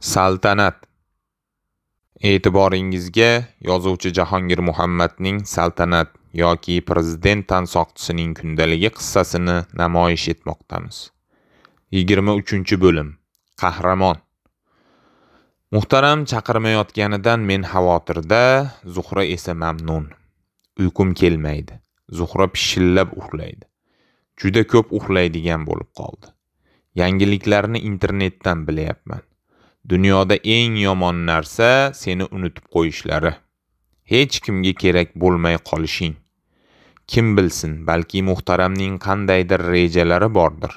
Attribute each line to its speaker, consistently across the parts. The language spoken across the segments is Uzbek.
Speaker 1: saltanat e'tiboringizga yozuvchi jahongir muhammadning saltanat yoki prezident tansoqchisining kundaligi qissasini namoyish etmoqdamiz yigirma uchinchi bo'lim qahramon muhtaram chaqirmayotganidan men xavotirda zuhra esa mamnun uyqum kelmaydi zuhra pishillab uxlaydi juda ko'p uxlaydigan bo'lib qoldi yangiliklarni internetdan bilyapman Dunyoda eng yomon narsa seni unutib qo'yishlari. Hech kimga kerak bo'lmay qolishing. Kim bilsin, balki muhtaramning qandaydir rejalari bordir.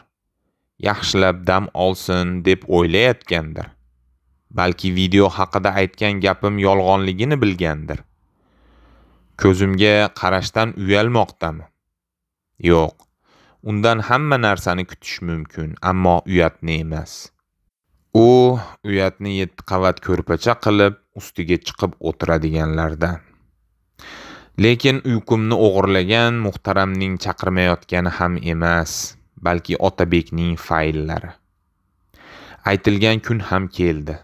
Speaker 1: Yaxshilab dam olsin deb o'ylayotgandir. Balki video haqida aytgan gapim yolg'onligini bilgandir. Ko'zimga qarashdan uyalmoqdami? Yo'q. Undan hamma narsani kutish mumkin, ammo uyatni emas. u uyatni yetti qavat ko'rpacha qilib ustiga chiqib o'tiradiganlardan lekin uyqumni o'g'irlagan muhtaramning chaqirmayotgani ham emas balki otabekning fayllari aytilgan kun ham keldi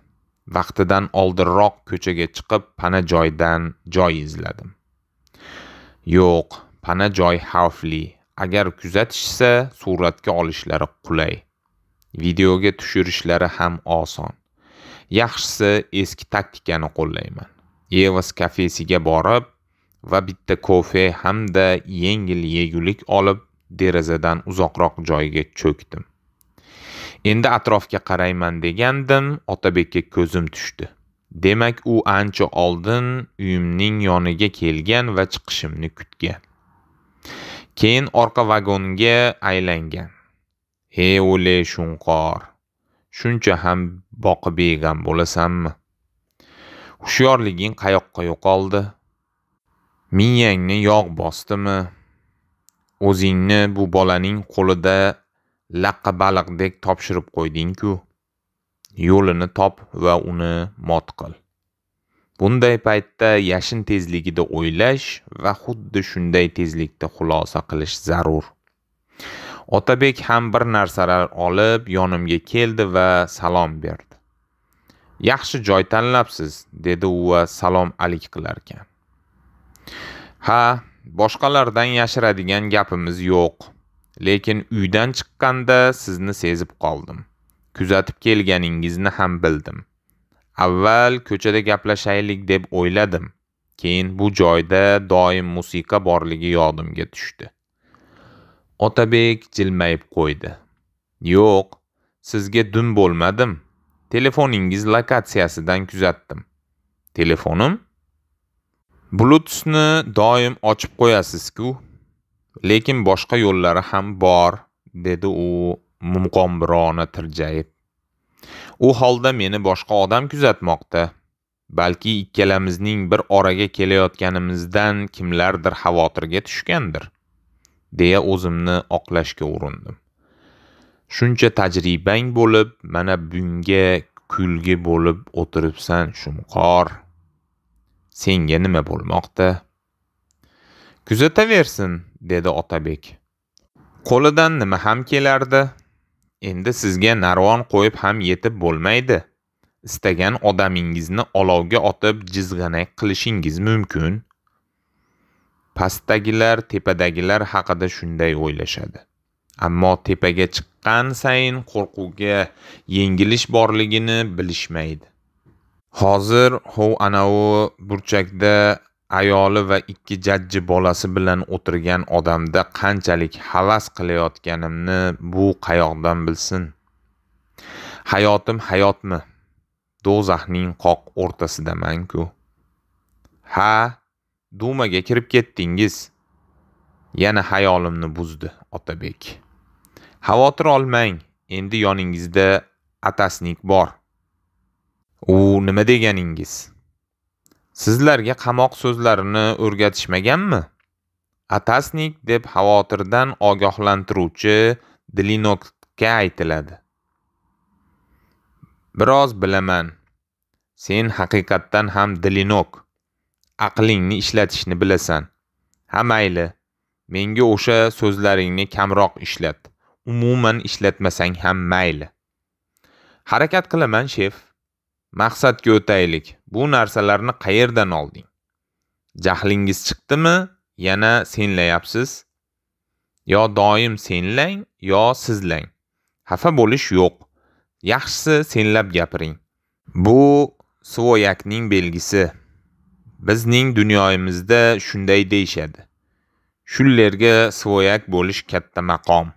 Speaker 1: vaqtidan oldinroq ko'chaga chiqib pana joydan joy izladim yo'q pana joy xavfli agar kuzatishsa suratga olishlari qulay videoga tushirishlari ham oson yaxshisi eski taktikani qo'llayman evas kafesiga borib va bitta kofe hamda yengil yegulik olib derazadan uzoqroq joyga cho'kdim endi atrofga qarayman degandim otabekka ko'zim tushdi demak u ancha oldin uyimning yoniga kelgan va chiqishimni kutgan keyin orqa vagonga aylangan he o'le shunqor shuncha ham boqib begam bo'lasanmi hushyorliging qayoqqa yo'qoldi miyangni yog' bosdimi o'zingni bu bolaning qo'lida laqqa baliqdek topshirib qo'yding-ku yo'lini top va uni mot qil bunday paytda yashin tezligida o'ylash va xuddi shunday tezlikda xulosa qilish zarur otabek ham bir narsalar olib yonimga keldi va salom berdi yaxshi joy tanlabsiz dedi u va salom alik qilarkan ha boshqalardan yashiradigan gapimiz yo'q lekin uydan chiqqanda sizni sezib qoldim kuzatib kelganingizni ham bildim avval ko'chada gaplashaylik deb o'yladim keyin bu joyda doim musiqa borligi yodimga tushdi otabek jilmayib qo'ydi yo'q sizga dum bo'lmadim telefoningiz lokatsiyasidan kuzatdim telefonim bluetoothni doim ochib qo'yasiz-ku. lekin boshqa yo'llari ham bor dedi u birona tirjayib u holda meni boshqa odam kuzatmoqda balki ikkalamizning bir oraga kelayotganimizdan kimlardir xavotirga tushgandir deya o'zimni oqlashga urindim shuncha tajribang bo'lib mana bunga kulgi bo'lib o'tiribsan shumqor senga nima bo'lmoqda kuzataversin dedi otabek qo'lidan nima ham kelardi endi sizga narvon qo'yib ham yetib bo'lmaydi istagan odamingizni olovga otib jizg'anak qilishingiz mumkin pastdagilar tepadagilar haqida shunday o'ylashadi ammo tepaga chiqqan sayin qo'rquvga yengilish borligini bilishmaydi hozir hov anavi burchakda ayoli va ikki jajji bolasi bilan o'tirgan odamda qanchalik havas qilayotganimni bu qayoqdan bilsin hayotim hayotmi do'zaxning qoq o'rtasidamanku ha dumaga kirib ketdingiz yana xayolimni buzdi otabek xavotir olmang endi yoningizda atasnik bor u nima deganingiz sizlarga qamoq so'zlarini o'rgatishmaganmi atasnik deb xavotirdan ogohlantiruvchi dlinokga aytiladi biroz bilaman sen haqiqatdan ham dlinok aqlingni ishlatishni bilasan ha mayli menga o'sha so'zlaringni kamroq ishlat umuman ishlatmasang ham mayli harakat qilaman shef maqsadga o'taylik bu narsalarni qayerdan olding jahlingiz chiqdimi yana senlayapsiz yo doim senlang yo sizlang xafa bo'lish yo'q yaxshisi senlab gapiring bu svoyakning belgisi bizning dunyoyimizda shunday deyishadi shullerga svoyak bo'lish katta maqom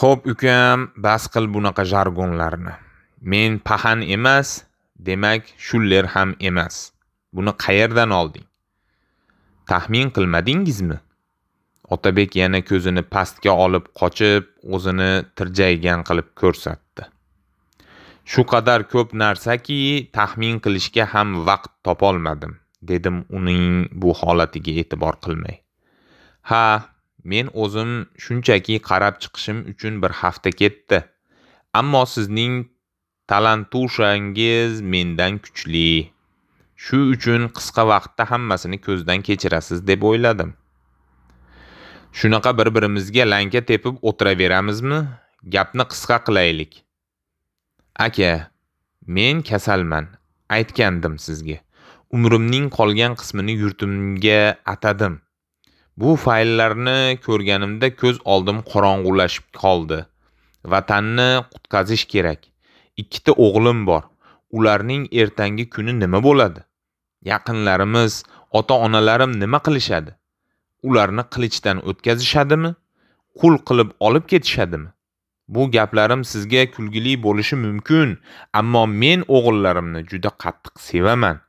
Speaker 1: xo'p ukam bas qil bunaqa jargonlarni men pahan emas demak shuller ham emas buni qayerdan olding taxmin qilmadingizmi otabek yana ko'zini pastga olib qochib o'zini tirjaygan qilib ko'rsatdi shu qadar ko'p narsaki taxmin qilishga ham vaqt topolmadim dedim uning bu holatiga e'tibor qilmay ha men o'zim shunchaki qarab chiqishim uchun bir hafta ketdi ammo sizning talantushangiz mendan kuchli shu uchun qisqa vaqtda hammasini ko'zdan kechirasiz deb o'yladim shunaqa bir birimizga lanka tepib o'tiraveramizmi gapni qisqa qilaylik aka men kasalman aytgandim sizga umrimning qolgan qismini yurtimga atadim bu fayllarni ko'rganimda ko'z oldim qorong'ulashib qoldi vatanni qutqazish kerak ikkita o'g'lim bor ularning ertangi kuni nima bo'ladi yaqinlarimiz ota onalarim nima qilishadi ularni qilichdan o'tkazishadimi qul qilib olib ketishadimi Bu gaplarim sizga kulgili bo'lishi mumkin, ammo men o'g'illarimni juda qattiq sevaman.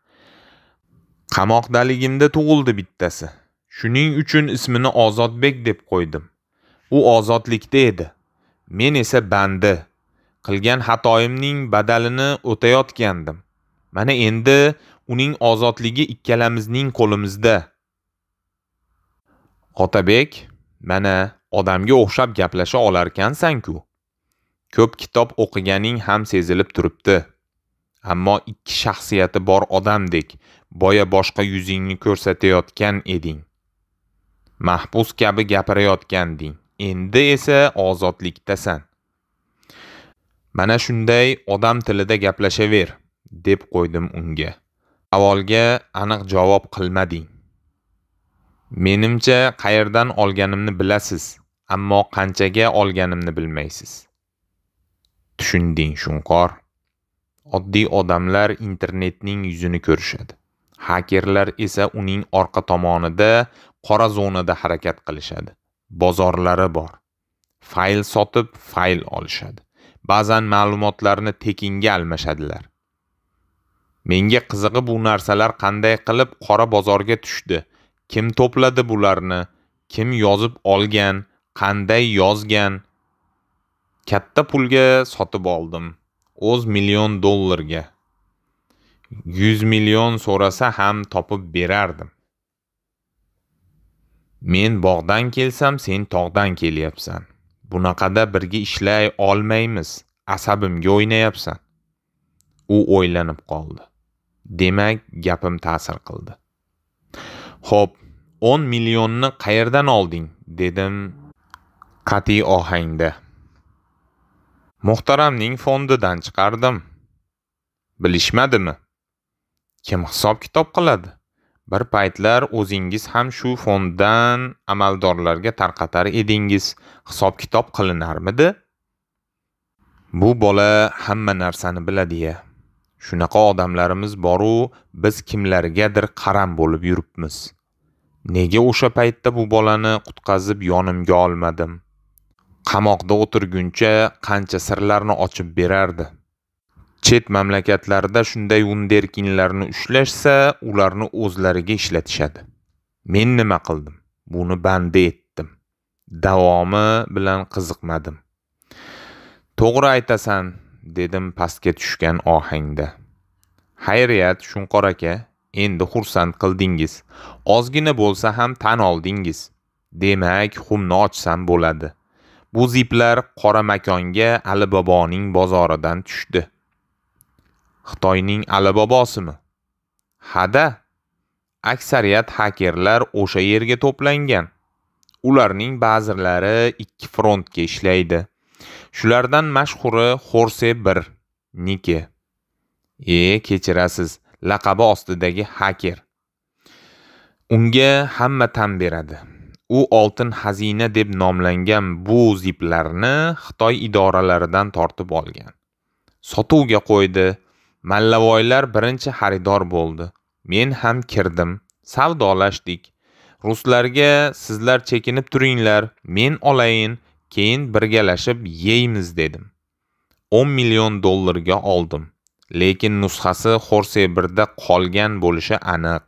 Speaker 1: Qamoqdaligimda tug'ildi bittasi. Shuning uchun ismini Ozodbek deb qo'ydim. U ozodlikda edi. Men esa bandi. Qilgan xatoimning badalini o'tayotgandim. Mana endi uning ozodligi ikkalamizning qo'limizda. Qotabek, mana odamga o'xshab gaplasha olarkansan-ku. Ko'p kitob o'qiganing ham sezilib turibdi. Ammo ikki shaxsiyati bor odamdek boya boshqa yuzingni ko'rsatayotgan eding. Mahbus kabi gapirayotganding. Endi esa ozodlikdasan. Mana shunday odam tilida gaplashaver, deb qo'ydim unga. Avvalga aniq javob qilmading. Menimcha, qayerdan olganimni bilasiz. ammo qanchaga olganimni bilmaysiz tushunding shunqor oddiy odamlar internetning yuzini ko'rishadi hakerlar esa uning orqa tomonida qora zonada harakat qilishadi bozorlari bor fayl sotib fayl olishadi ba'zan ma'lumotlarni tekinga almashadilar menga qizig'i bu narsalar qanday qilib qora bozorga tushdi kim to'pladi bularni kim yozib olgan qanday yozgan katta pulga sotib oldim o'z million dollarga yuz million so'rasa ham topib berardim men bog'dan kelsam sen tog'dan kelyapsan bunaqada birga ishlay olmaymiz asabimga o'ynayapsan u o'ylanib qoldi demak gapim ta'sir qildi xo'p o'n millionni qayerdan olding dedim qat'iy ohangda muhtaramning fondidan chiqardim bilishmadimi kim hisob kitob qiladi bir paytlar o'zingiz ham shu fonddan amaldorlarga tarqatar edingiz hisob kitob qilinarmidi bu bola hamma narsani biladi-ya. shunaqa odamlarimiz boru biz kimlargadir qaram bo'lib yuribmiz nega o'sha paytda bu bolani qutqazib yonimga olmadim qamoqda o'tirguncha qancha sirlarni ochib berardi chet mamlakatlarda shunday vunderkinlarni ushlashsa ularni o'zlariga ishlatishadi men nima qildim buni bandi etdim davomi bilan qiziqmadim to'g'ri aytasan dedim pastga tushgan ohangda xayriyat shunqor aka endi xursand qildingiz ozgina bo'lsa ham tan oldingiz demak xumni ochsam bo'ladi bu ziplar qora makonga ali boboning bozoridan tushdi xitoyning ali bobosimi hada aksariyat hakerlar o'sha yerga to'plangan ularning ba'zilari ikki frontga ishlaydi shulardan mashhuri xorse 1 Niki. e kechirasiz laqabi ostidagi haker unga hamma tan beradi u oltin xazina deb nomlangan bu ziplarni xitoy idoralaridan tortib olgan sotuvga qo'ydi mallavoylar birinchi xaridor bo'ldi men ham kirdim savdolashdik ruslarga sizlar chekinib turinglar men olayin keyin birgalashib yeymiz dedim o'n million dollarga oldim lekin nusxasi xorsebirda qolgan bo'lishi aniq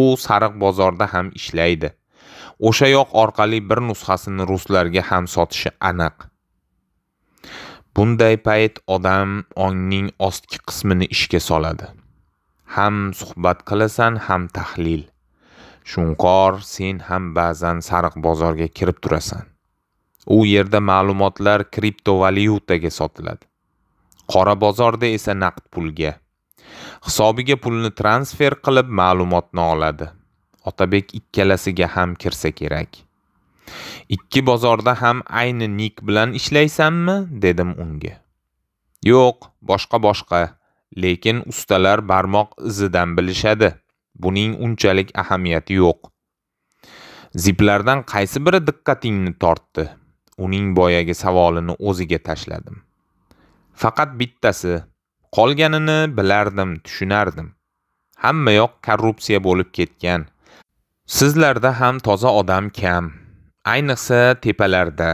Speaker 1: u sariq bozorda ham ishlaydi o'sha yoq orqali bir nusxasini ruslarga ham sotishi aniq bunday payt odam ongning ostki qismini ishga soladi ham suhbat qilasan ham tahlil shunqor sen ham ba'zan sariq bozorga kirib turasan u yerda ma'lumotlar kriptovalyutaga sotiladi qora bozorda esa naqd pulga hisobiga pulni transfer qilib ma'lumotni oladi otabek ikkalasiga ham kirsa kerak ikki bozorda ham ayni nik bilan ishlaysanmi dedim unga yo'q boshqa boshqa lekin ustalar barmoq izidan bilishadi buning unchalik ahamiyati yo'q ziplardan qaysi biri diqqatingni tortdi uning boyagi savolini o'ziga tashladim faqat bittasi qolganini bilardim tushunardim hammayoq korrupsiya bo'lib ketgan sizlarda ham toza odam kam ayniqsa tepalarda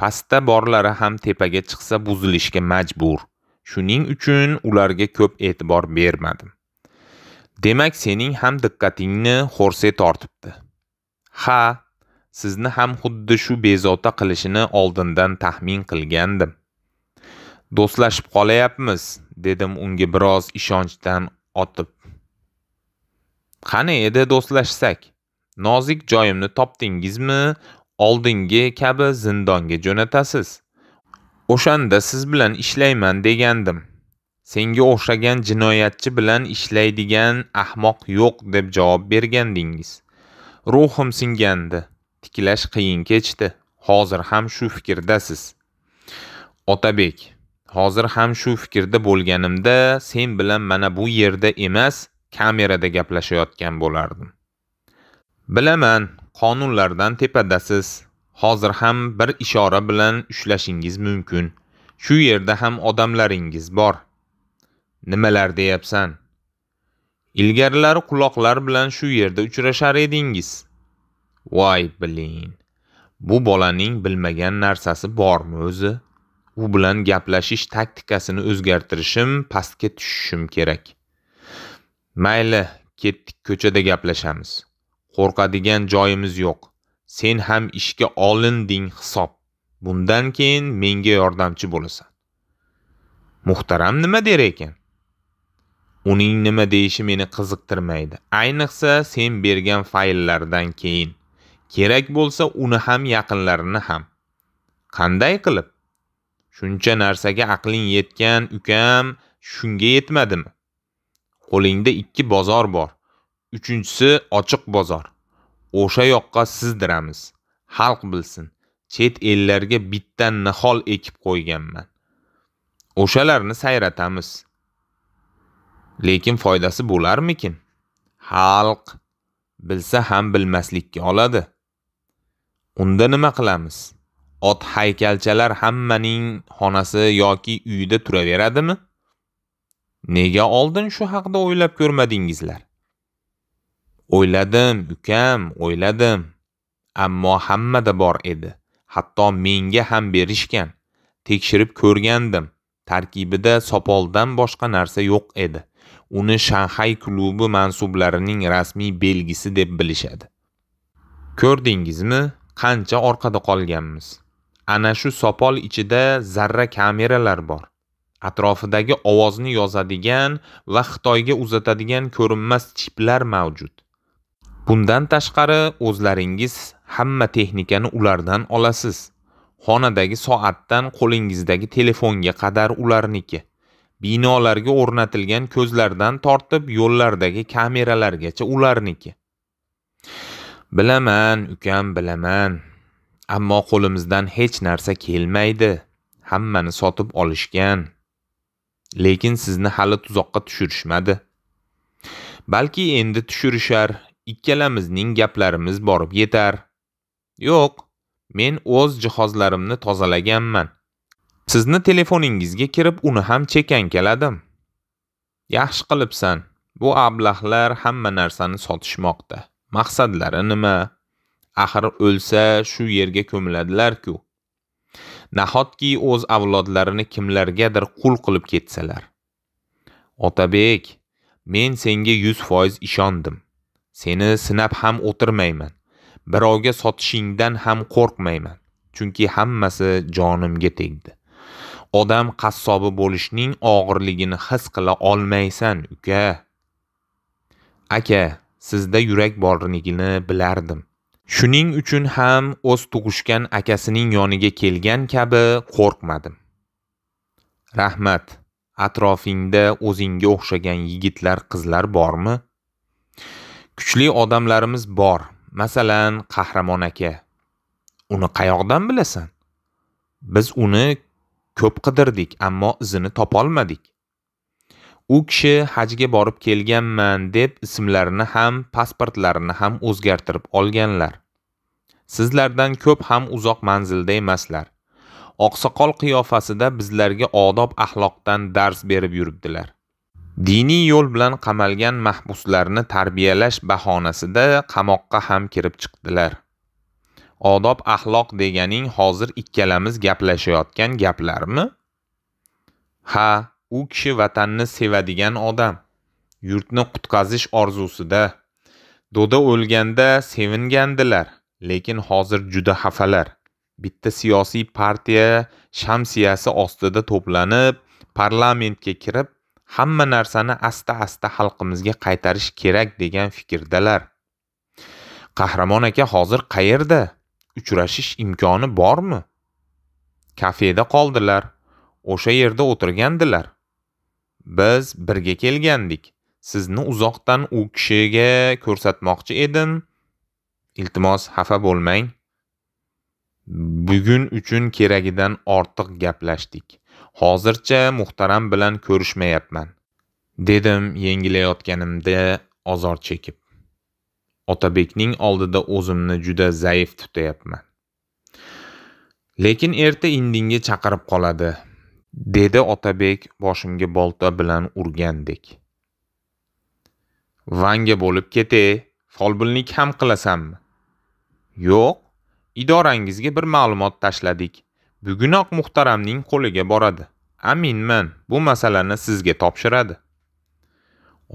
Speaker 1: pastda borlari ham tepaga chiqsa buzilishga majbur shuning uchun ularga ko'p e'tibor bermadim demak sening ham diqqatingni xorse tortibdi ha sizni ham xuddi shu bezovta qilishini oldindan taxmin qilgandim do'stlashib qolayapmiz dedim unga biroz ishonchdan otib qani edi do'stlashsak nozik joyimni topdingizmi oldingi kabi zindonga jo'natasiz o'shanda siz bilan ishlayman degandim senga o'xshagan jinoyatchi bilan ishlaydigan ahmoq yo'q deb javob bergandingiz ruhim singandi tiklash qiyin kechdi hozir ham shu fikrdasiz otabek hozir ham shu fikrda bo'lganimda sen bilan mana bu yerda emas kamerada gaplashayotgan bo'lardim bilaman qonunlardan tepadasiz hozir ham bir ishora bilan ushlashingiz mumkin shu yerda ham odamlaringiz bor nimalar deyapsan ilgarilari quloqlar bilan shu yerda uchrashar edingiz voy bilin bu bolaning bilmagan narsasi bormi o'zi u bilan gaplashish taktikasini o'zgartirishim pastga tushishim kerak mayli ketdik ko'chada gaplashamiz qo'rqadigan joyimiz yo'q sen ham ishga olinding hisob bundan keyin menga yordamchi bo'lasan muhtaram nima der ekan uning nima deyishi meni qiziqtirmaydi ayniqsa sen bergan fayllardan keyin kerak bo'lsa uni ham yaqinlarini ham qanday qilib shuncha narsaga aqling yetgan ukam shunga yetmadimi qo'lingda ikki bozor bor uchinchisi ochiq bozor o'sha yoqqa sizdiramiz xalq bilsin chet ellarga bitta nihol ekib qo'yganman o'shalarni sayratamiz lekin foydasi bo'larmikin xalq bilsa ham bilmaslikka oladi unda nima qilamiz ot haykalchalar hammaning xonasi yoki uyida turaveradimi Nega oldin shu haqda o'ylab ko'rmadingizlar? O'yladim, ukam, o'yladim. Ammo hammada bor edi. Hatto menga ham berishgan. Tekshirib ko'rgandim. Tarkibida sopoldan boshqa narsa yo'q edi. Uni Shanxay klubi mansublarining rasmiy belgisi deb bilishadi. Ko'rdingizmi, qancha orqada qolganmiz? Ana shu sopol ichida zarra kameralar bor. atrofidagi ovozni yozadigan va xitoyga uzatadigan ko'rinmas chiplar mavjud bundan tashqari o'zlaringiz hamma texnikani ulardan olasiz xonadagi soatdan qo'lingizdagi telefonga qadar ularniki binolarga o'rnatilgan ko'zlardan tortib yo'llardagi kameralargacha ularniki bilaman ukam bilaman ammo qo'limizdan hech narsa kelmaydi hammani sotib olishgan lekin sizni hali tuzoqqa tushirishmadi balki endi tushirishar ikkalamizning gaplarimiz borib yetar yo'q men o'z jihozlarimni tozalaganman sizni telefoningizga kirib uni ham chekan keladim yaxshi qilibsan bu ablahlar hamma narsani sotishmoqda maqsadlari nima axir o'lsa shu yerga ko'miladilar-ku nahotki o'z avlodlarini kimlargadir qul qilib ketsalar otabek men senga yuz foiz ishondim seni sinab ham o'tirmayman birovga sotishingdan ham qo'rqmayman chunki hammasi jonimga tegdi odam qassobi bo'lishning og'irligini his qila olmaysan uka aka sizda yurak borligini bilardim Shuning uchun ham o'z tug'ishgan akasining yoniga kelgan kabi qo'rqmadim. Rahmat, atrofingda o'zingga o'xshagan yigitlar, qizlar bormi? Kuchli odamlarimiz bor. Masalan, Qahramon aka. Uni qayoqdan bilasan? Biz uni ko'p qidirdik, ammo izini topolmadik. u kishi hajga borib kelganman deb ismlarini ham pasportlarini ham o'zgartirib olganlar sizlardan ko'p ham uzoq manzilda emaslar oqsoqol qiyofasida bizlarga odob axloqdan dars berib yuribdilar diniy yo'l bilan qamalgan mahbuslarni tarbiyalash bahonasida qamoqqa ham kirib chiqdilar odob axloq deganing hozir ikkalamiz gaplashayotgan gaplarmi ha u kishi vatanni sevadigan odam yurtni qutqazish orzusida doda o'lganda sevingandilar lekin hozir juda xafalar bitta siyosiy partiya shamsiyasi ostida to'planib parlamentga kirib hamma narsani asta asta xalqimizga qaytarish kerak degan fikrdalar qahramon aka hozir qayerda uchrashish imkoni bormi kafeda qoldilar o'sha yerda o'tirgandilar biz birga kelgandik sizni uzoqdan u kishiga ko'rsatmoqchi edim iltimos xafa bo'lmang bugun uchun keragidan ortiq gaplashdik hozircha muhtaram bilan ko'rishmayapman dedim yengilayotganimda ozor chekib otabekning oldida o'zimni juda zaif tutayapman lekin erta indinga chaqirib qoladi dedi otabek boshimga bolta bilan urgandek vanga bo'lib kete folbinlik ham qilasanmi yo'q idorangizga bir ma'lumot tashladik bugunoq muhtaramning qo'liga boradi aminman bu masalani sizga topshiradi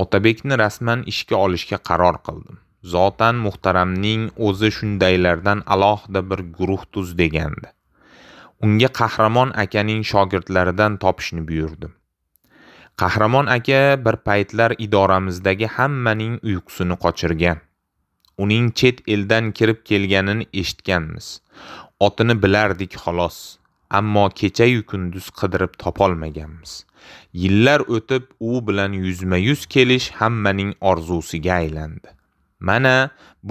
Speaker 1: otabekni rasman ishga olishga qaror qildim zotan muhtaramning o'zi shundaylardan alohida bir guruh tuz degandi unga qahramon akaning shogirdlaridan topishni buyurdi qahramon aka bir paytlar idoramizdagi hammaning uyqusini qochirgan uning chet eldan kirib kelganini eshitganmiz otini bilardik xolos ammo kechayu kunduz qidirib topolmaganmiz yillar o'tib u bilan yuzma yuz kelish hammaning orzusiga aylandi mana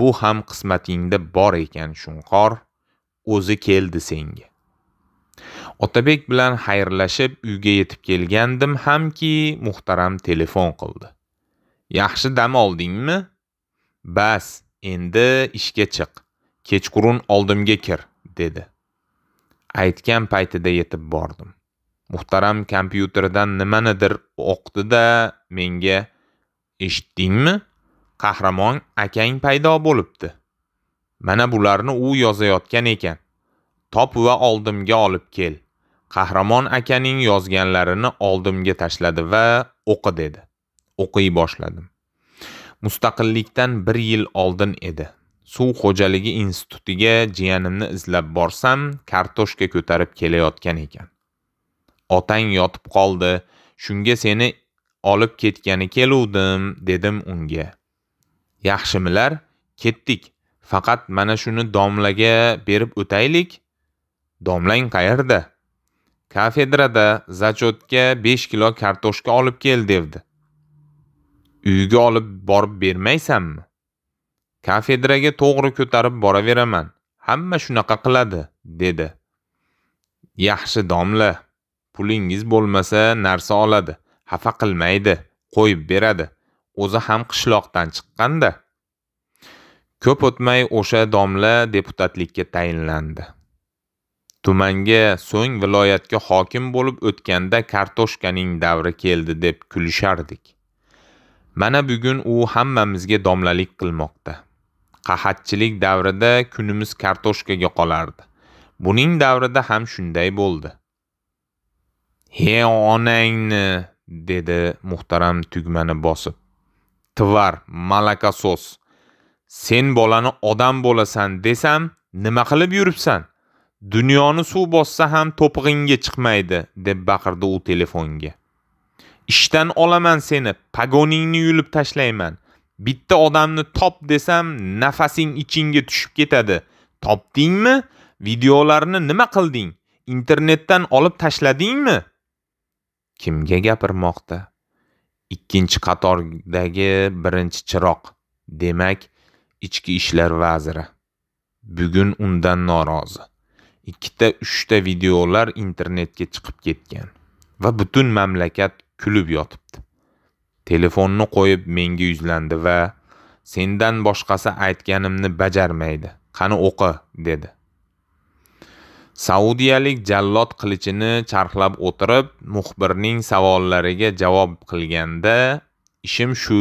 Speaker 1: bu ham qismatingda bor ekan shunqor o'zi keldi senga otabek bilan xayrlashib uyga yetib kelgandim hamki muhtaram telefon qildi yaxshi dam oldingmi bas endi ishga chiq kechqurun oldimga kir dedi aytgan paytida yetib bordim muhtaram kompyuterdan nimanidir o'qdi da menga eshitdingmi qahramon akang paydo bo'libdi mana bularni u yozayotgan ekan top va oldimga olib kel Qahramon akaning yozganlarini oldimga tashladi va o'qi dedi. O'qiy boshladim. Mustaqillikdan 1 yil oldin edi. Suv xo'jaligi institutiga jiyanimni izlab borsam, kartoshka ko'tarib kelayotgan ekan. Otang yotib qoldi, shunga seni olib ketgani keluvdim, dedim unga. Yaxshimilar, ketdik. Faqat mana shuni domlaga berib o'taylik. Domlang qayerda? kafedrada zachotga besh kilo kartoshka olib kel devdi uyga olib borib bermaysanmi kafedraga to'g'ri ko'tarib boraveraman hamma shunaqa qiladi dedi yaxshi domla pulingiz bo'lmasa narsa oladi xafa qilmaydi qo'yib beradi o'zi ham qishloqdan chiqqanda ko'p o'tmay o'sha domla deputatlikka tayinlandi tumanga so'ng viloyatga hokim bo'lib o'tganda kartoshkaning davri keldi deb kulishardik mana bugun u hammamizga domlalik qilmoqda qahatchilik davrida kunimiz kartoshkaga qolardi buning davrida ham shunday bo'ldi he onangni dedi muhtaram tugmani bosib tvar malakasos sen bolani odam bo'lasan desam nima qilib yuribsan dunyoni suv bossa ham to'pig'ingga chiqmaydi deb baqirdi u telefonga ishdan olaman seni pagoningni yulib tashlayman bitta odamni top desam nafasing ichingga tushib ketadi topdingmi videolarni nima qilding internetdan olib tashladingmi kimga gapirmoqda ikkinchi qatordagi birinchi chiroq demak ichki ishlar vaziri bugun undan norozi ikkita uchta videolar internetga chiqib ketgan va butun mamlakat kulib yotibdi telefonni qo'yib menga yuzlandi va sendan boshqasi aytganimni bajarmaydi qani o'qi dedi saudiyalik jallod qilichini charxlab o'tirib muxbirning savollariga javob qilganda ishim shu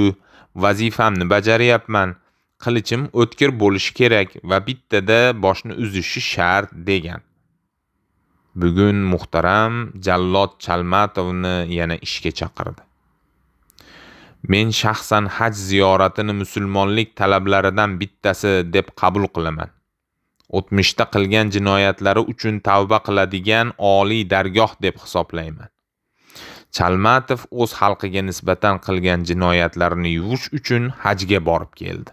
Speaker 1: vazifamni bajaryapman qilichim o'tkir bo'lishi kerak va bittada boshni uzishi shart degan bugun muhtaram jallod chalmatovni yana ishga chaqirdi men shaxsan haj ziyoratini musulmonlik talablaridan bittasi deb qabul qilaman o'tmishda qilgan jinoyatlari uchun tavba qiladigan oliy dargoh deb hisoblayman chalmatov o'z xalqiga nisbatan qilgan jinoyatlarini yuvish uchun hajga borib keldi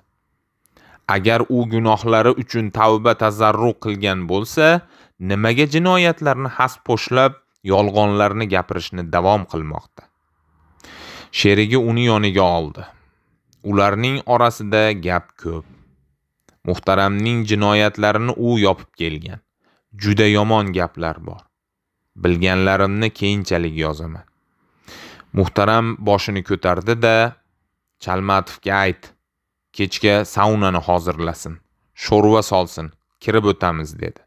Speaker 1: agar u gunohlari uchun tavba tazarru qilgan bo'lsa nimaga jinoyatlarni poshlab yolg'onlarni gapirishni davom qilmoqda sherigi uni yoniga oldi ularning orasida gap ko'p muhtaramning jinoyatlarini u yopib kelgan juda yomon gaplar bor bilganlarimni keyinchalik yozaman muhtaram boshini ko'tardi da chalmatovga ayt kechga saunani hozirlasin sho'rva solsin kirib o'tamiz dedi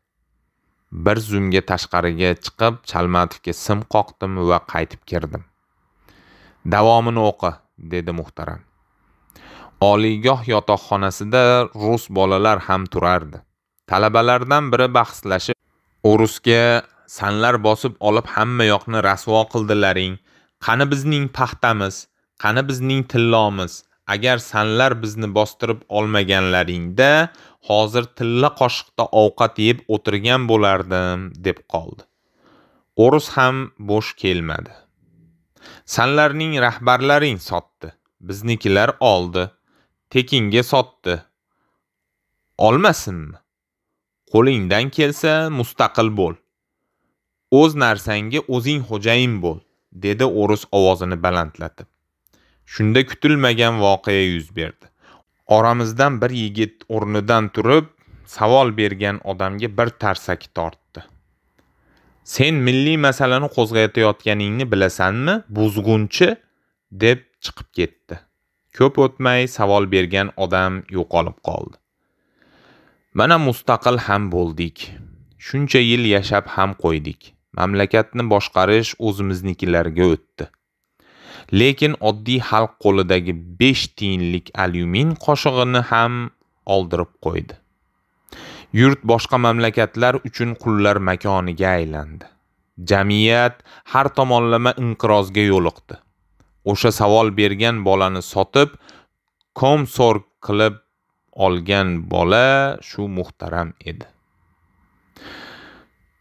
Speaker 1: bir zumga tashqariga chiqib chalmatovga sim qoqdim va qaytib kirdim davomini o'qi dedi muhtaram oliygoh yotoqxonasida rus bolalar ham turardi talabalardan biri bahslashib o'rusga sanlar bosib olib hamma yoqni rasvo qildilaring qani bizning paxtamiz qani bizning tillomiz agar sanlar bizni bostirib olmaganlaringda hozir tilla qoshiqda ovqat yeb o'tirgan bo'lardim deb qoldi o'rus ham bo'sh kelmadi sanlarning rahbarlaring sotdi biznikilar oldi tekinga sotdi olmasinmi qo'lingdan kelsa mustaqil bo'l o'z narsangga o'zing xo'jayin bo'l dedi o'rus ovozini balandlatib shunda kutilmagan voqea yuz berdi oramizdan bir yigit o'rnidan turib savol bergan odamga bir tarsak tortdi sen milliy masalani qo'zg'atayotganingni bilasanmi buzg'unchi deb chiqib ketdi ko'p o'tmay savol bergan odam yo'qolib qoldi mana mustaqil ham bo'ldik shuncha yil yashab ham qo'ydik mamlakatni boshqarish o'zimiznikilarga o'tdi lekin oddiy xalq qo'lidagi 5 tiyinlik alyumin qoshig'ini ham oldirib qo'ydi yurt boshqa mamlakatlar uchun qullar makoniga aylandi jamiyat har tomonlama inqirozga yo'liqdi o'sha savol bergan bolani sotib komsor qilib olgan bola shu muhtaram edi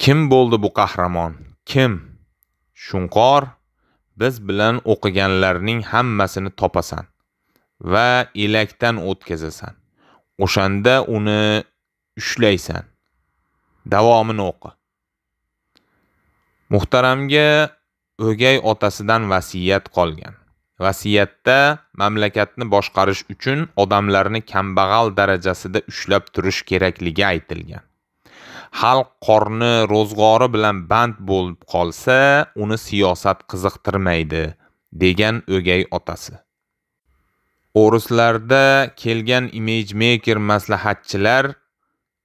Speaker 1: kim bo'ldi bu qahramon kim shunqor biz bilan o'qiganlarning hammasini topasan va elakdan o'tkazasan o'shanda uni ushlaysan davomini o'qi muhtaramga o'gay otasidan vasiyat qolgan vasiyatda mamlakatni boshqarish uchun odamlarni kambag'al darajasida ushlab turish kerakligi aytilgan xalq qorni ro'zg'ori bilan band bo'lib qolsa uni siyosat qiziqtirmaydi degan o'gay otasi o'rislarda kelgan imejmeker maslahatchilar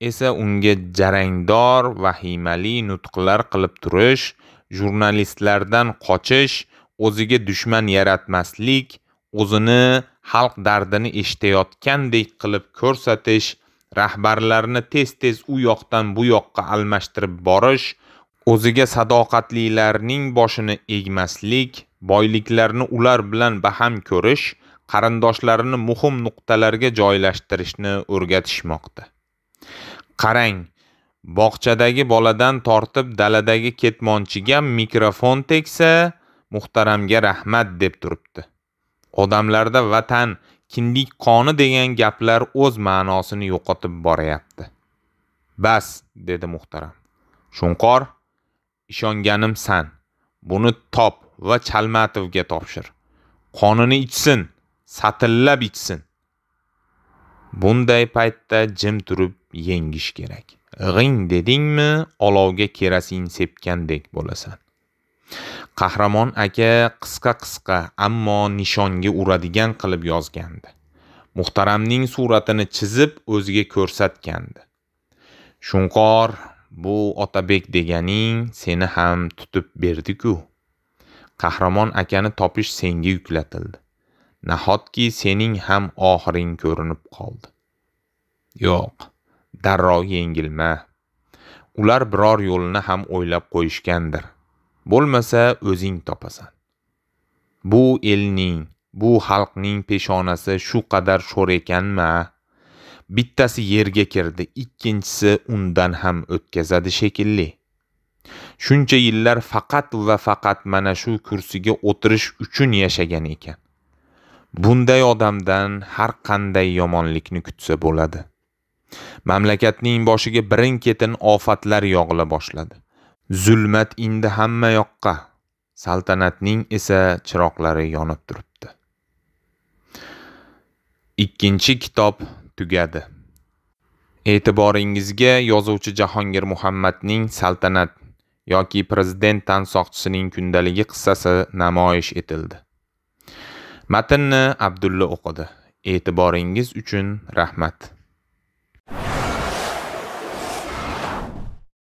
Speaker 1: esa unga jarangdor vahimali nutqlar qilib turish jurnalistlardan qochish o'ziga dushman yaratmaslik o'zini xalq dardini eshitayotgandek qilib ko'rsatish rahbarlarni tez tez u yoqdan bu yoqqa almashtirib borish o'ziga sadoqatlilarning boshini egmaslik boyliklarni ular bilan baham ko'rish qarindoshlarini muhim nuqtalarga joylashtirishni o'rgatishmoqda qarang bog'chadagi boladan tortib daladagi ketmonchiga mikrofon tegsa muhtaramga rahmat deb turibdi odamlarda vatan kindik qoni degan gaplar o'z ma'nosini yo'qotib boryapti bas dedi muhtaram shunqor ishonganim san buni top va chalmatovga topshir qonini ichsin satillab ichsin bunday paytda jim turib yengish kerak g'ing dedingmi olovga kerosin sepgandek bo'lasan qahramon aka qisqa qisqa ammo nishonga uradigan qilib yozgandi muhtaramning suratini chizib o'ziga ko'rsatgandi shunqor bu otabek deganing seni ham tutib berdiku qahramon akani topish senga yuklatildi nahotki sening ham oxiring ko'rinib qoldi yo'q darrov yengilma ular biror yo'lni ham o'ylab qo'yishgandir bo'lmasa o'zing topasan bu elning bu xalqning peshonasi shu qadar sho'r ekanma bittasi yerga kirdi ikkinchisi undan ham o'tkazadi shekilli shuncha yillar faqat va faqat mana shu kursiga o'tirish uchun yashagan ekan bunday odamdan har qanday yomonlikni kutsa bo'ladi mamlakatning boshiga birin ketin ofatlar yog'ila boshladi zulmat indi hamma yoqqa saltanatning esa chiroqlari yonib turibdi ikkinchi kitob tugadi e'tiboringizga yozuvchi jahongir muhammadning saltanat yoki prezident tansoqchisining kundaligi qissasi namoyish etildi matnni abdulla o'qidi e'tiboringiz uchun rahmat